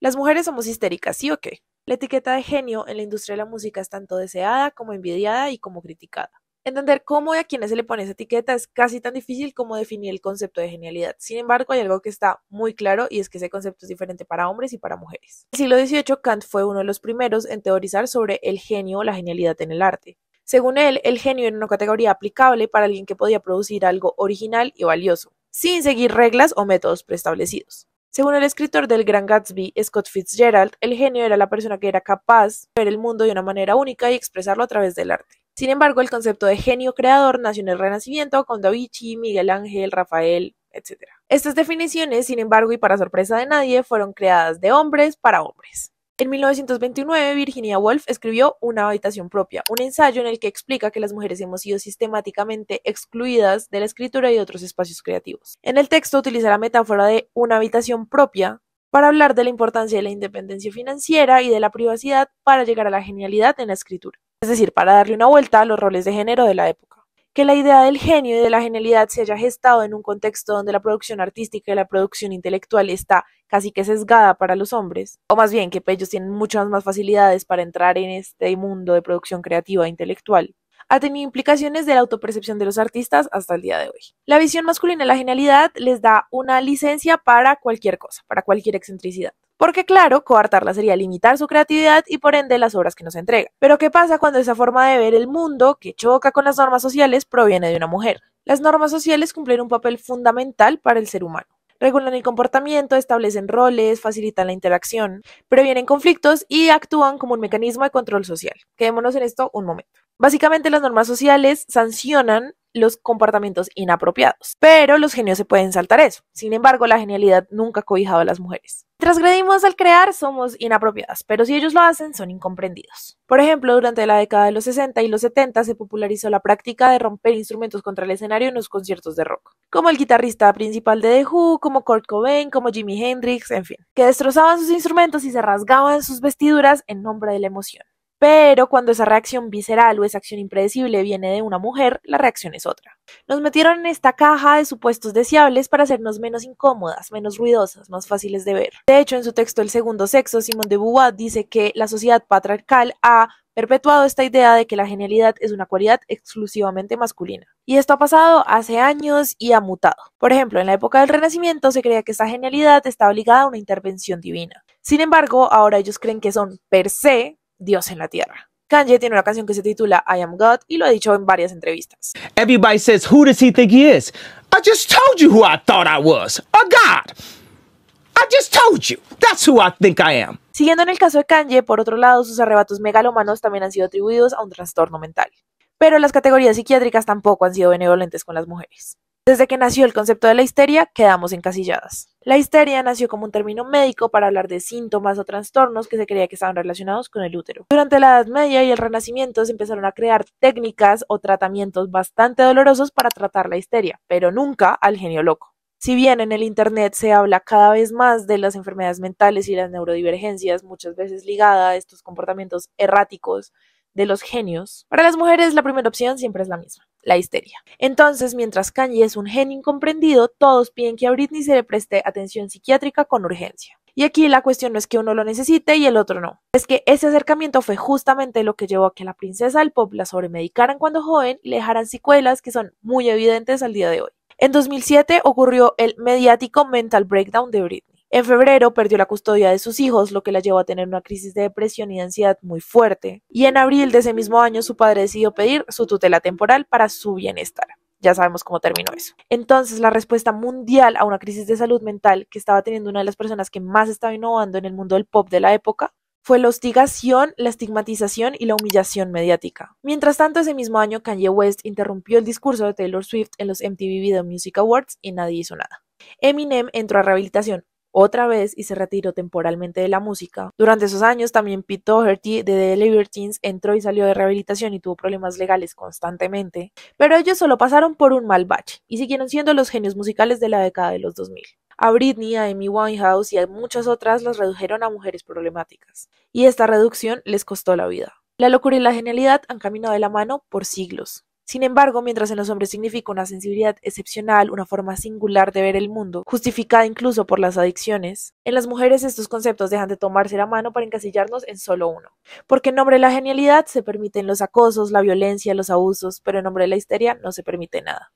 Las mujeres somos histéricas, ¿sí o qué? La etiqueta de genio en la industria de la música es tanto deseada como envidiada y como criticada. Entender cómo y a quiénes se le pone esa etiqueta es casi tan difícil como definir el concepto de genialidad. Sin embargo, hay algo que está muy claro y es que ese concepto es diferente para hombres y para mujeres. En el siglo XVIII, Kant fue uno de los primeros en teorizar sobre el genio o la genialidad en el arte. Según él, el genio era una categoría aplicable para alguien que podía producir algo original y valioso, sin seguir reglas o métodos preestablecidos. Según el escritor del Gran Gatsby, Scott Fitzgerald, el genio era la persona que era capaz de ver el mundo de una manera única y expresarlo a través del arte. Sin embargo, el concepto de genio creador nació en el Renacimiento con Da Vinci, Miguel Ángel, Rafael, etc. Estas definiciones, sin embargo, y para sorpresa de nadie, fueron creadas de hombres para hombres. En 1929, Virginia Woolf escribió Una habitación propia, un ensayo en el que explica que las mujeres hemos sido sistemáticamente excluidas de la escritura y de otros espacios creativos. En el texto utiliza la metáfora de una habitación propia para hablar de la importancia de la independencia financiera y de la privacidad para llegar a la genialidad en la escritura, es decir, para darle una vuelta a los roles de género de la época que la idea del genio y de la genialidad se haya gestado en un contexto donde la producción artística y la producción intelectual está casi que sesgada para los hombres, o más bien que ellos tienen muchas más facilidades para entrar en este mundo de producción creativa e intelectual ha tenido implicaciones de la autopercepción de los artistas hasta el día de hoy. La visión masculina de la genialidad les da una licencia para cualquier cosa, para cualquier excentricidad porque claro, coartarla sería limitar su creatividad y por ende las obras que nos entrega. Pero ¿qué pasa cuando esa forma de ver el mundo, que choca con las normas sociales, proviene de una mujer? Las normas sociales cumplen un papel fundamental para el ser humano regulan el comportamiento, establecen roles, facilitan la interacción, previenen conflictos y actúan como un mecanismo de control social. Quedémonos en esto un momento. Básicamente las normas sociales sancionan los comportamientos inapropiados. Pero los genios se pueden saltar eso. Sin embargo, la genialidad nunca ha cobijado a las mujeres. Transgredimos al crear, somos inapropiadas, pero si ellos lo hacen, son incomprendidos. Por ejemplo, durante la década de los 60 y los 70 se popularizó la práctica de romper instrumentos contra el escenario en los conciertos de rock, como el guitarrista principal de The Who, como Kurt Cobain, como Jimi Hendrix, en fin, que destrozaban sus instrumentos y se rasgaban sus vestiduras en nombre de la emoción. Pero cuando esa reacción visceral o esa acción impredecible viene de una mujer, la reacción es otra. Nos metieron en esta caja de supuestos deseables para hacernos menos incómodas, menos ruidosas, más fáciles de ver. De hecho, en su texto El segundo sexo, Simone de Beauvoir dice que la sociedad patriarcal ha perpetuado esta idea de que la genialidad es una cualidad exclusivamente masculina. Y esto ha pasado hace años y ha mutado. Por ejemplo, en la época del Renacimiento se creía que esta genialidad estaba ligada a una intervención divina. Sin embargo, ahora ellos creen que son per se Dios en la tierra. Kanye tiene una canción que se titula I Am God y lo ha dicho en varias entrevistas. Everybody says, who does he think he is? I just told you who I thought I was, a God. I just told you. That's who I think I am. Siguiendo en el caso de Kanye, por otro lado, sus arrebatos megalomanos también han sido atribuidos a un trastorno mental. Pero las categorías psiquiátricas tampoco han sido benevolentes con las mujeres. Desde que nació el concepto de la histeria, quedamos encasilladas. La histeria nació como un término médico para hablar de síntomas o trastornos que se creía que estaban relacionados con el útero. Durante la Edad Media y el Renacimiento se empezaron a crear técnicas o tratamientos bastante dolorosos para tratar la histeria, pero nunca al genio loco. Si bien en el Internet se habla cada vez más de las enfermedades mentales y las neurodivergencias, muchas veces ligadas a estos comportamientos erráticos, de los genios, para las mujeres la primera opción siempre es la misma, la histeria. Entonces, mientras Kanye es un genio incomprendido, todos piden que a Britney se le preste atención psiquiátrica con urgencia. Y aquí la cuestión no es que uno lo necesite y el otro no. Es que ese acercamiento fue justamente lo que llevó a que la princesa del pop la sobremedicaran cuando joven y le dejaran secuelas que son muy evidentes al día de hoy. En 2007 ocurrió el mediático mental breakdown de Britney. En febrero perdió la custodia de sus hijos, lo que la llevó a tener una crisis de depresión y de ansiedad muy fuerte. Y en abril de ese mismo año su padre decidió pedir su tutela temporal para su bienestar. Ya sabemos cómo terminó eso. Entonces, la respuesta mundial a una crisis de salud mental que estaba teniendo una de las personas que más estaba innovando en el mundo del pop de la época fue la hostigación, la estigmatización y la humillación mediática. Mientras tanto, ese mismo año Kanye West interrumpió el discurso de Taylor Swift en los MTV Video Music Awards y nadie hizo nada. Eminem entró a rehabilitación, otra vez y se retiró temporalmente de la música. Durante esos años también Pete Doherty de The Libertines entró y salió de rehabilitación y tuvo problemas legales constantemente, pero ellos solo pasaron por un mal bache y siguieron siendo los genios musicales de la década de los 2000. A Britney, a Amy Winehouse y a muchas otras las redujeron a mujeres problemáticas, y esta reducción les costó la vida. La locura y la genialidad han caminado de la mano por siglos. Sin embargo, mientras en los hombres significa una sensibilidad excepcional, una forma singular de ver el mundo, justificada incluso por las adicciones, en las mujeres estos conceptos dejan de tomarse la mano para encasillarnos en solo uno. Porque en nombre de la genialidad se permiten los acosos, la violencia, los abusos, pero en nombre de la histeria no se permite nada.